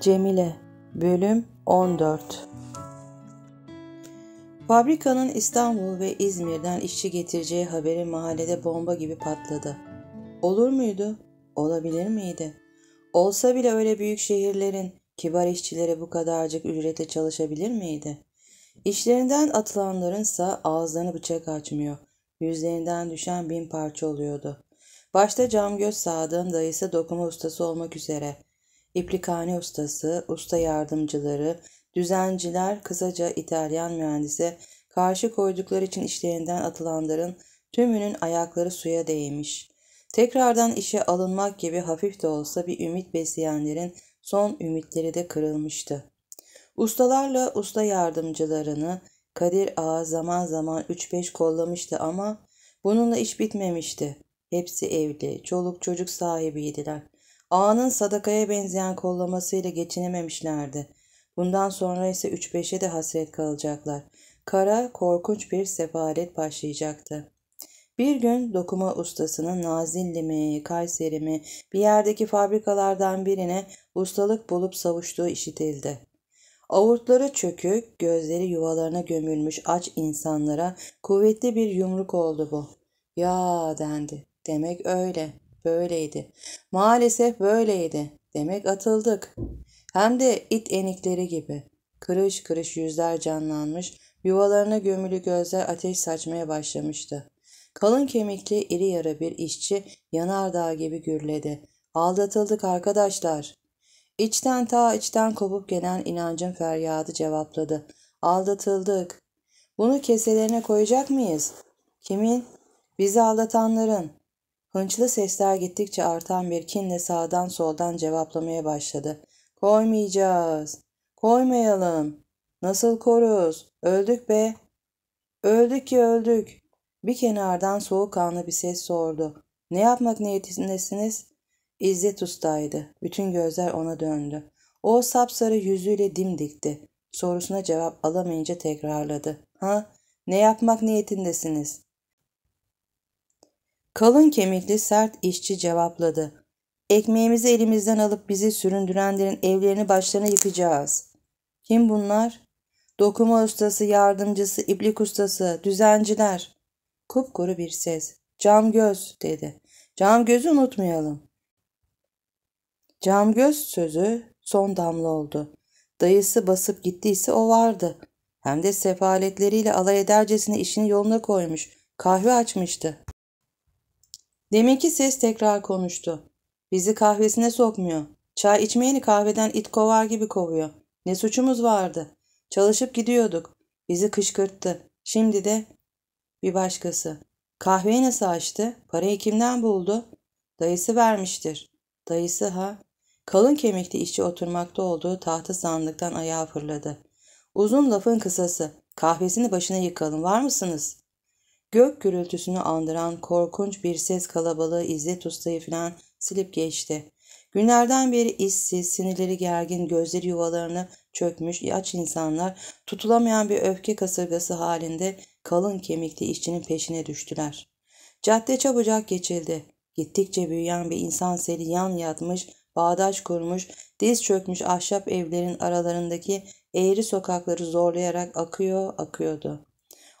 Cemile Bölüm 14 Fabrikanın İstanbul ve İzmir'den işçi getireceği haberi mahallede bomba gibi patladı. Olur muydu? Olabilir miydi? Olsa bile öyle büyük şehirlerin kibar işçileri bu kadarcık ücretle çalışabilir miydi? İşlerinden atılanlarınsa ağızlarını bıçak açmıyor. Yüzlerinden düşen bin parça oluyordu. Başta cam göz Sadık'ın dayısı dokuma ustası olmak üzere iplikhane ustası, usta yardımcıları, düzenciler, kısaca İtalyan mühendise karşı koydukları için işlerinden atılanların tümünün ayakları suya değmiş. Tekrardan işe alınmak gibi hafif de olsa bir ümit besleyenlerin son ümitleri de kırılmıştı. Ustalarla usta yardımcılarını Kadir Ağa zaman zaman 3-5 kollamıştı ama bununla iş bitmemişti. Hepsi evli, çoluk çocuk sahibiydiler. Ağanın sadakaya benzeyen kollamasıyla geçinememişlerdi. Bundan sonra ise üç beşe de hasret kalacaklar. Kara, korkunç bir sefaret başlayacaktı. Bir gün dokuma ustasının Nazilli mi, Kayseri mi bir yerdeki fabrikalardan birine ustalık bulup savuştuğu işitildi. Avurtları çökük, gözleri yuvalarına gömülmüş aç insanlara kuvvetli bir yumruk oldu bu. Ya dendi. Demek öyle böyleydi. Maalesef böyleydi. Demek atıldık. Hem de it enikleri gibi. Kırış kırış yüzler canlanmış, yuvalarına gömülü gözler ateş saçmaya başlamıştı. Kalın kemikli iri yarı bir işçi yanardağ gibi gürledi. Aldatıldık arkadaşlar. İçten ta içten kopup gelen inancın feryadı cevapladı. Aldatıldık. Bunu keselerine koyacak mıyız? Kimin? Bizi aldatanların. Hınçlı sesler gittikçe artan bir kinle sağdan soldan cevaplamaya başladı. Koymayacağız. Koymayalım. Nasıl koruz? Öldük be. Öldük ki öldük. Bir kenardan soğukkanlı bir ses sordu. Ne yapmak niyetindesiniz? İzzet ustaydı. Bütün gözler ona döndü. O sapsarı yüzüyle dimdikti. Sorusuna cevap alamayınca tekrarladı. Ha? Ne yapmak niyetindesiniz? Kalın kemikli sert işçi cevapladı. Ekmeğimizi elimizden alıp bizi süründürenlerin evlerini başlarına yıkacağız. Kim bunlar? Dokuma ustası, yardımcısı, iplik ustası, düzenciler. Kupkuru bir ses. Cam göz dedi. Cam gözü unutmayalım. Cam göz sözü son damla oldu. Dayısı basıp gittiyse o vardı. Hem de sefaletleriyle alay edercesine işini yoluna koymuş. Kahve açmıştı. Deminki ses tekrar konuştu. Bizi kahvesine sokmuyor. Çay içmeyeni kahveden it kovar gibi kovuyor. Ne suçumuz vardı? Çalışıp gidiyorduk. Bizi kışkırttı. Şimdi de bir başkası. Kahveyi nasıl açtı? Parayı kimden buldu? Dayısı vermiştir. Dayısı ha? Kalın kemikli işçi oturmakta olduğu tahta sandıktan ayağa fırladı. Uzun lafın kısası. Kahvesini başına yıkalım var mısınız? Gök gürültüsünü andıran korkunç bir ses kalabalığı İzzet Usta'yı filan silip geçti. Günlerden beri işsiz, sinirleri gergin, gözleri yuvalarını çökmüş aç insanlar tutulamayan bir öfke kasırgası halinde kalın kemikli işçinin peşine düştüler. Cadde çabucak geçildi. Gittikçe büyüyen bir insan seli yan yatmış, bağdaş kurmuş, diz çökmüş ahşap evlerin aralarındaki eğri sokakları zorlayarak akıyor, akıyordu.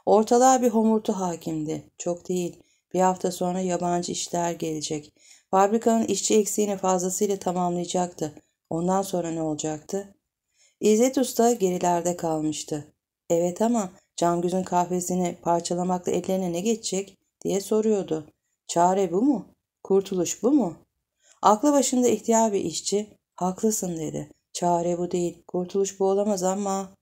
Ortalığa bir homurtu hakimdi. Çok değil. Bir hafta sonra yabancı işler gelecek. Fabrikanın işçi eksiğini fazlasıyla tamamlayacaktı. Ondan sonra ne olacaktı? İzzet Usta gerilerde kalmıştı. Evet ama Camgüz'ün kahvesini parçalamakla ellerine ne geçecek diye soruyordu. Çare bu mu? Kurtuluş bu mu? Aklı başında ihtiyar bir işçi, haklısın dedi. Çare bu değil, kurtuluş bu olamaz ama...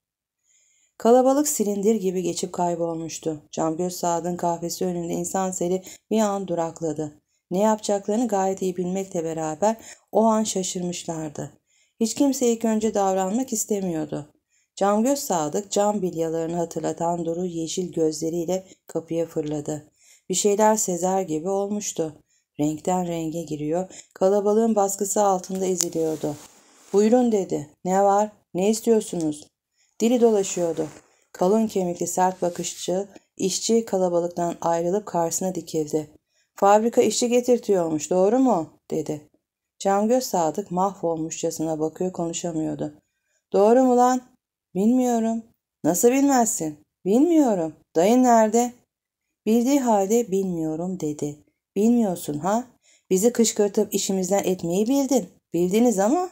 Kalabalık silindir gibi geçip kaybolmuştu. Camgöz Sadık'ın kahvesi önünde insan seli bir an durakladı. Ne yapacaklarını gayet iyi bilmekle beraber o an şaşırmışlardı. Hiç kimse ilk önce davranmak istemiyordu. Camgöz Sadık cam bilyalarını hatırlatan Duru yeşil gözleriyle kapıya fırladı. Bir şeyler sezer gibi olmuştu. Renkten renge giriyor, kalabalığın baskısı altında eziliyordu. Buyurun dedi. Ne var? Ne istiyorsunuz? Dili dolaşıyordu. Kalın kemikli sert bakışçı, işçi kalabalıktan ayrılıp karşısına dikildi. Fabrika işçi getirtiyormuş doğru mu? dedi. Camgöz Sadık mahvolmuşçasına bakıyor konuşamıyordu. Doğru mu lan? Bilmiyorum. Nasıl bilmezsin? Bilmiyorum. Dayın nerede? Bildiği halde bilmiyorum dedi. Bilmiyorsun ha? Bizi kışkırtıp işimizden etmeyi bildin. Bildiniz ama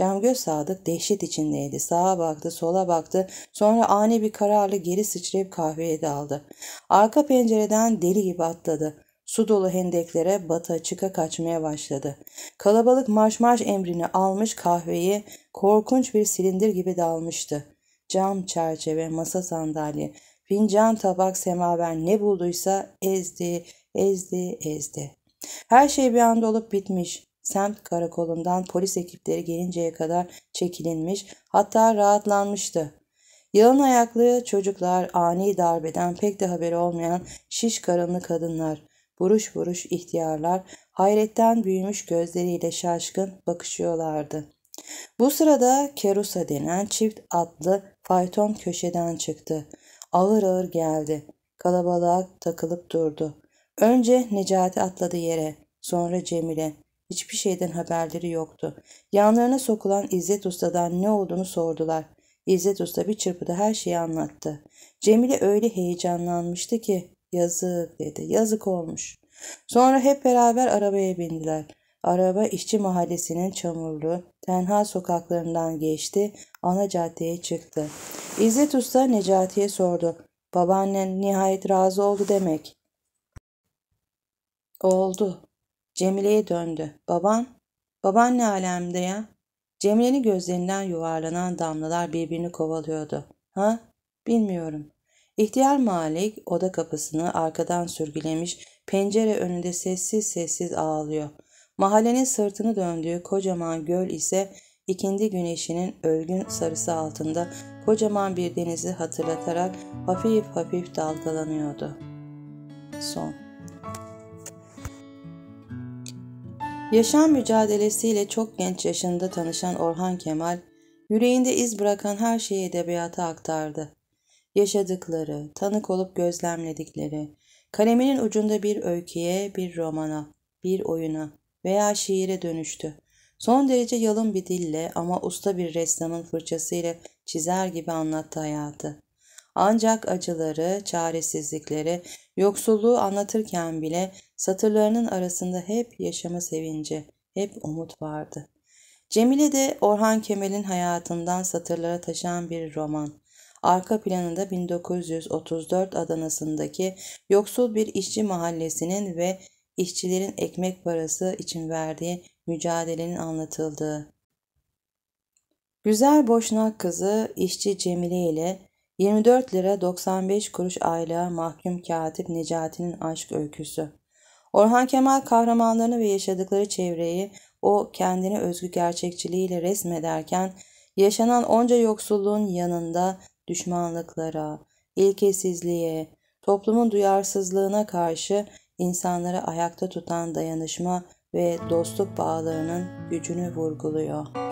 Cemgöz Sadık dehşet içindeydi. Sağa baktı, sola baktı. Sonra ani bir kararla geri sıçrayıp kahveye daldı. Arka pencereden deli gibi atladı. Su dolu hendeklere bata çıka kaçmaya başladı. Kalabalık marş marş emrini almış kahveyi korkunç bir silindir gibi dalmıştı. Cam çerçeve, masa sandalye, fincan tabak semaver ne bulduysa ezdi, ezdi, ezdi. Her şey bir anda olup bitmiş. Semt karakolundan polis ekipleri gelinceye kadar çekilinmiş hatta rahatlanmıştı. Yalın ayaklı çocuklar ani darbeden pek de haberi olmayan şiş karınlı kadınlar, buruş buruş ihtiyarlar hayretten büyümüş gözleriyle şaşkın bakışıyorlardı. Bu sırada Kerusa denen çift atlı fayton köşeden çıktı. Ağır ağır geldi. Kalabalığa takılıp durdu. Önce Necati atladı yere, sonra Cemile. Hiçbir şeyden haberleri yoktu. Yanlarına sokulan İzzet Usta'dan ne olduğunu sordular. İzzet Usta bir çırpıda her şeyi anlattı. Cemile öyle heyecanlanmıştı ki yazık dedi. Yazık olmuş. Sonra hep beraber arabaya bindiler. Araba işçi mahallesinin çamurlu, tenha sokaklarından geçti, ana caddeye çıktı. İzzet Usta Necati'ye sordu. Babaannen nihayet razı oldu demek. Oldu. Cemile'ye döndü. Baban? Baban ne alemde ya? Cemile'nin gözlerinden yuvarlanan damlalar birbirini kovalıyordu. Ha? Bilmiyorum. İhtiyar Malik oda kapısını arkadan sürgülemiş, pencere önünde sessiz sessiz ağlıyor. Mahallenin sırtını döndüğü kocaman göl ise ikindi güneşinin ölgün sarısı altında kocaman bir denizi hatırlatarak hafif hafif dalgalanıyordu. Son Yaşam mücadelesiyle çok genç yaşında tanışan Orhan Kemal, yüreğinde iz bırakan her şeyi edebiyata aktardı. Yaşadıkları, tanık olup gözlemledikleri, kaleminin ucunda bir öyküye, bir romana, bir oyuna veya şiire dönüştü. Son derece yalın bir dille ama usta bir ressamın fırçasıyla çizer gibi anlattı hayatı. Ancak acıları, çaresizlikleri, yoksulluğu anlatırken bile satırlarının arasında hep yaşama sevinci, hep umut vardı. Cemile de Orhan Kemal'in hayatından satırlara taşıyan bir roman. Arka planında 1934 Adana'sındaki yoksul bir işçi mahallesinin ve işçilerin ekmek parası için verdiği mücadelenin anlatıldığı. Güzel boşnak kızı işçi Cemile ile 24 lira 95 kuruş aylığa mahkum katip Necati'nin aşk öyküsü. Orhan Kemal kahramanlarını ve yaşadıkları çevreyi o kendine özgü gerçekçiliğiyle resmederken yaşanan onca yoksulluğun yanında düşmanlıklara, ilkesizliğe, toplumun duyarsızlığına karşı insanları ayakta tutan dayanışma ve dostluk bağlarının gücünü vurguluyor.